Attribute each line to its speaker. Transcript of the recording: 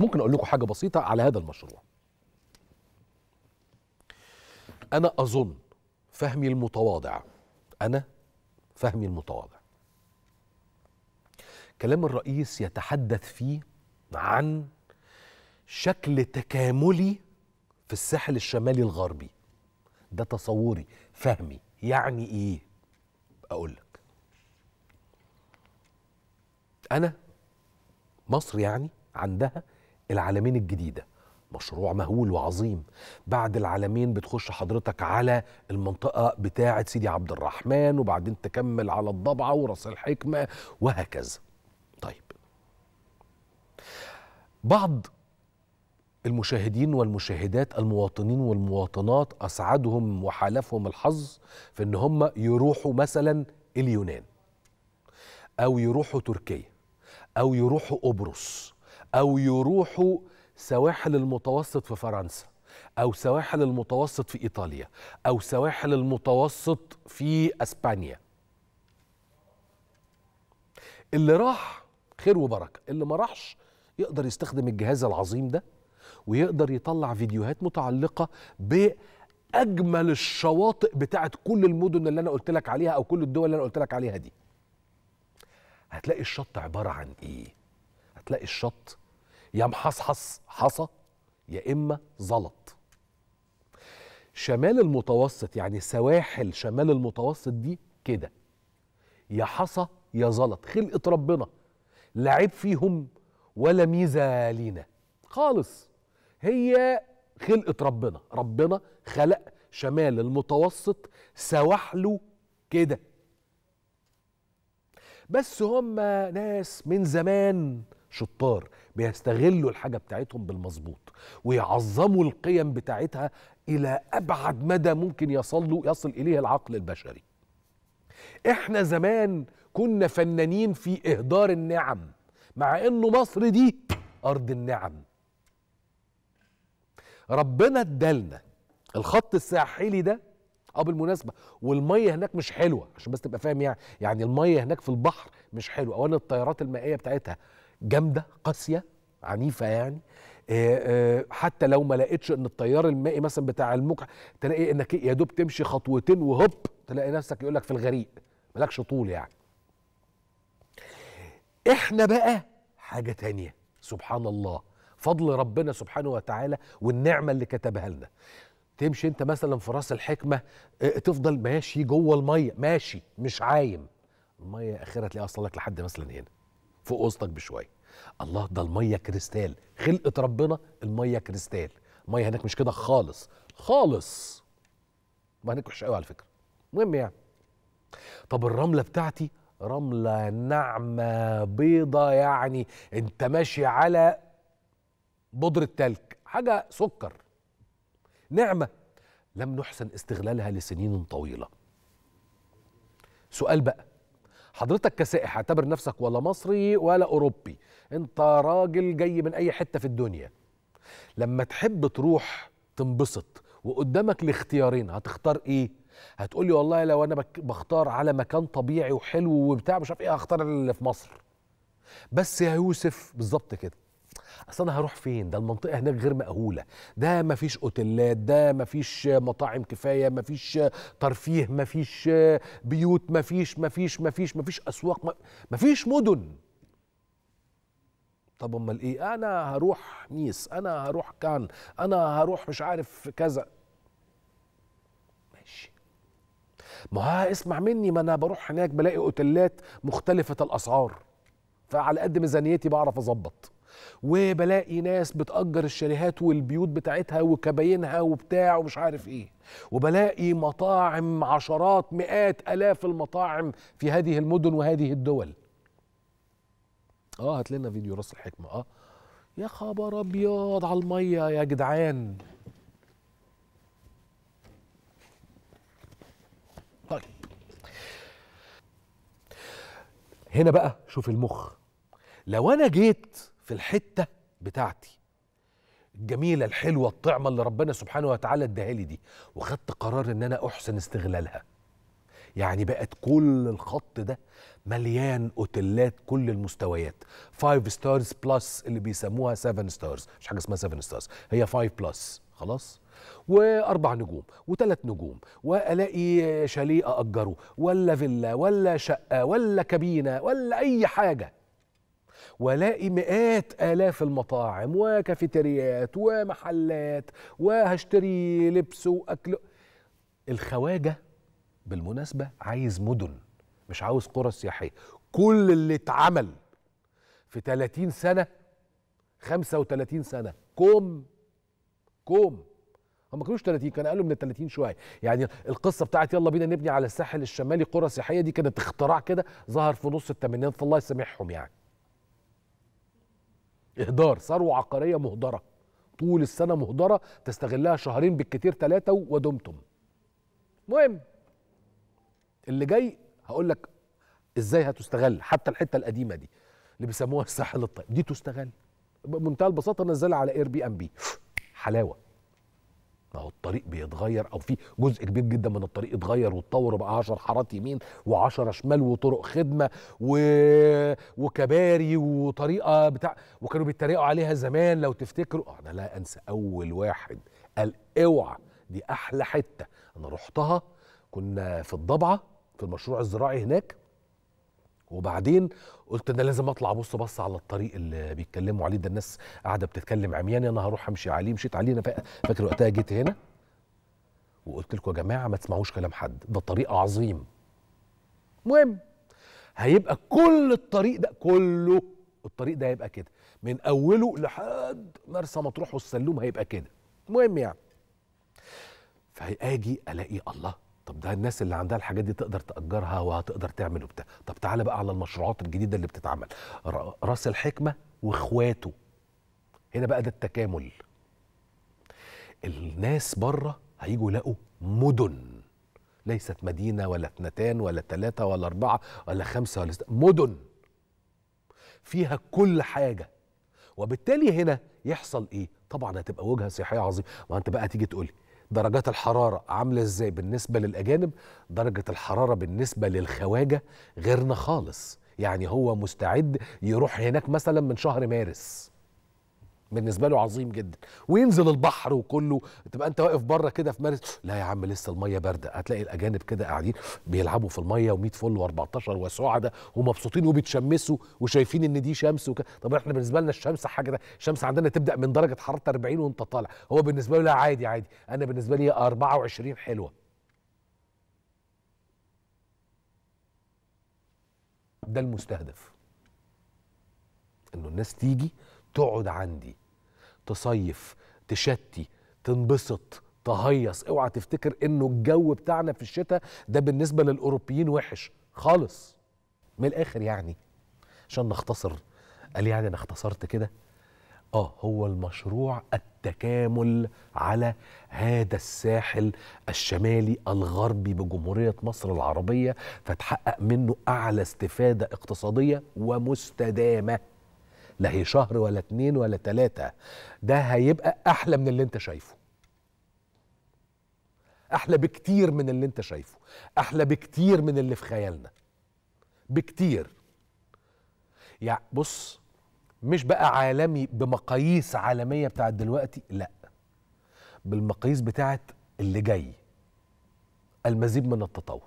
Speaker 1: ممكن اقول لكم حاجه بسيطه على هذا المشروع انا اظن فهمي المتواضع انا فهمي المتواضع كلام الرئيس يتحدث فيه عن شكل تكاملي في الساحل الشمالي الغربي ده تصوري فهمي يعني ايه اقول لك انا مصر يعني عندها العالمين الجديده مشروع مهول وعظيم بعد العالمين بتخش حضرتك على المنطقة بتاعة سيدي عبد الرحمن وبعدين تكمل على الضبعة ورأس الحكمة وهكذا طيب بعض المشاهدين والمشاهدات المواطنين والمواطنات أسعدهم وحالفهم الحظ في أن هم يروحوا مثلا اليونان أو يروحوا تركيا أو يروحوا قبرص أو يروحوا سواحل المتوسط في فرنسا أو سواحل المتوسط في إيطاليا أو سواحل المتوسط في أسبانيا اللي راح خير وبركة اللي ما راحش يقدر يستخدم الجهاز العظيم ده ويقدر يطلع فيديوهات متعلقة بأجمل الشواطئ بتاعت كل المدن اللي أنا قلت لك عليها أو كل الدول اللي أنا قلت لك عليها دي هتلاقي الشط عبارة عن إيه هتلاقي الشط يا محصحص حصى يا إما زلط شمال المتوسط يعني سواحل شمال المتوسط دي كده يا حصى يا زلط خلقة ربنا لا عيب فيهم ولا ميزة لينا خالص هي خلقة ربنا ربنا خلق شمال المتوسط سواحله كده بس هم ناس من زمان شطار بيستغلوا الحاجة بتاعتهم بالمظبوط ويعظموا القيم بتاعتها إلى أبعد مدى ممكن يصلوا يصل إليه العقل البشري إحنا زمان كنا فنانين في إهدار النعم مع إنه مصر دي أرض النعم ربنا ادالنا الخط الساحلي ده اه بالمناسبه والميه هناك مش حلوه عشان بس تبقى فاهم يعني يعني الميه هناك في البحر مش حلوه اولا التيارات المائيه بتاعتها جامده قاسيه عنيفه يعني آه، آه، حتى لو ما لقيتش ان التيار المائي مثلا بتاع المكح تلاقي انك يا دوب تمشي خطوتين وهوب تلاقي نفسك يقول لك في الغريق مالكش طول يعني احنا بقى حاجه تانية سبحان الله فضل ربنا سبحانه وتعالى والنعمه اللي كتبها لنا تمشي انت مثلا في راس الحكمه آه، تفضل ماشي جوه الميه ماشي مش عايم الميه اخرها تلاقيها اصلا لك لحد مثلا هنا فوق وسطك بشويه الله ده الميه كريستال خلقه ربنا الميه كريستال الميه هناك مش كده خالص خالص ما هناك وحش قوي على فكره المهم يعني طب الرمله بتاعتي رمله ناعمه بيضه يعني انت ماشي على بودره تلك حاجه سكر نعمه لم نحسن استغلالها لسنين طويله سؤال بقى حضرتك كسائح اعتبر نفسك ولا مصري ولا أوروبي أنت راجل جاي من أي حتة في الدنيا لما تحب تروح تنبسط وقدامك الاختيارين هتختار ايه هتقولي والله لو انا بختار على مكان طبيعي وحلو وبتاع مش عارف ايه هختار اللي في مصر بس يا يوسف بالظبط كده اصل انا هروح فين ده المنطقه هناك غير مأهوله ده مفيش اوتيلات ده مفيش مطاعم كفايه مفيش ترفيه مفيش بيوت مفيش مفيش مفيش مفيش اسواق مفيش مدن طب امال ايه انا هروح نيس انا هروح كان انا هروح مش عارف كذا ماشي ما ها اسمع مني ما انا بروح هناك بلاقي اوتيلات مختلفه الاسعار فعلى قد ميزانيتي بعرف اظبط وبلاقي ناس بتأجر الشاليهات والبيوت بتاعتها وكباينها وبتاع ومش عارف ايه وبلاقي مطاعم عشرات مئات آلاف المطاعم في هذه المدن وهذه الدول اه هات لنا فيديو راس الحكمة اه يا خبر ابيض على المية يا جدعان طيب هنا بقى شوف المخ لو انا جيت في الحته بتاعتي الجميله الحلوه الطعمه اللي ربنا سبحانه وتعالى اداها لي دي وخدت قرار ان انا احسن استغلالها يعني بقت كل الخط ده مليان اوتيلات كل المستويات 5 ستارز بلس اللي بيسموها 7 ستارز مش حاجه اسمها 7 ستارز هي 5 بلس خلاص واربع نجوم وثلاث نجوم والاقي شاليه اجره ولا فيلا ولا شقه ولا كابينه ولا اي حاجه والاقي مئات آلاف المطاعم وكافيتريات ومحلات وهشتري لبس وأكل الخواجة بالمناسبة عايز مدن مش عاوز قرى سياحية كل اللي اتعمل في 30 سنة 35 سنة كوم كوم هم ما كانوش 30 كان اقل من 30 شويه يعني القصه بتاعت يلا بينا نبني على الساحل الشمالي قرى سياحيه دي كانت اختراع كده ظهر في نص الثمانينات الله يسامحهم يعني اهدار ثروه عقاريه مهدره طول السنه مهدره تستغلها شهرين بالكتير ثلاثه ودمتم مهم اللي جاي هقول لك ازاي هتستغل حتى الحته القديمه دي اللي بيسموها الساحل الطيب دي تستغل بمنتهى البساطه نزلها على اير بي ام بي حلاوه ما هو الطريق بيتغير او في جزء كبير جدا من الطريق اتغير واتطور بقى 10 حارات يمين و10 شمال وطرق خدمه و... وكباري وطريقه بتاع وكانوا بيتريقوا عليها زمان لو تفتكروا آه، انا لا انسى اول واحد قال اوعى دي احلى حته انا رحتها كنا في الضبعه في المشروع الزراعي هناك وبعدين قلت انا لازم اطلع ابص بص على الطريق اللي بيتكلموا عليه ده الناس قاعده بتتكلم عمياني انا هروح امشي عليه مشيت عليه انا فاكر وقتها جيت هنا وقلت لكم يا جماعه ما تسمعوش كلام حد ده طريق عظيم مهم هيبقى كل الطريق ده كله الطريق ده هيبقى كده من اوله لحد مرسى مطروح والسلوم هيبقى كده المهم يعني فاجي الاقي الله طب ده الناس اللي عندها الحاجات دي تقدر تأجرها وهتقدر تعمل وبتاع طب تعالى بقى على المشروعات الجديدة اللي بتتعمل راس الحكمة واخواته هنا بقى ده التكامل الناس بره هيجوا يلاقوا مدن ليست مدينة ولا اثنتان ولا ثلاثة ولا أربعة ولا خمسة ولا ست... مدن فيها كل حاجة وبالتالي هنا يحصل ايه طبعا هتبقى وجهه سياحيه عظيمه ما انت بقى تيجي تقول درجات الحرارة عاملة ازاي بالنسبة للأجانب درجة الحرارة بالنسبة للخواجة غيرنا خالص يعني هو مستعد يروح هناك مثلا من شهر مارس بالنسبه له عظيم جدا وينزل البحر وكله تبقى انت واقف بره كده في مارس لا يا عم لسه الميه بارده هتلاقي الاجانب كده قاعدين بيلعبوا في الميه و100 فل و14 وسعده ومبسوطين وبيتشمسوا وشايفين ان دي شمس وكده طب احنا بالنسبه لنا الشمس حاجه ده الشمس عندنا تبدا من درجه حراره 40 وانت طالع هو بالنسبه له لا عادي عادي انا بالنسبه لي 24 حلوه ده المستهدف انه الناس تيجي تقعد عندي تصيف تشتي تنبسط تهيص اوعى تفتكر انه الجو بتاعنا في الشتاء ده بالنسبه للاوروبيين وحش خالص من الاخر يعني عشان نختصر قال يعني انا اختصرت كده اه هو المشروع التكامل على هذا الساحل الشمالي الغربي بجمهوريه مصر العربيه فتحقق منه اعلى استفاده اقتصاديه ومستدامه لا هي شهر ولا اتنين ولا تلاتة ده هيبقى أحلى من اللي أنت شايفه أحلى بكتير من اللي أنت شايفه أحلى بكتير من اللي في خيالنا بكتير يعني بص مش بقى عالمي بمقاييس عالمية بتاعت دلوقتي لا بالمقاييس بتاعت اللي جاي المزيد من التطور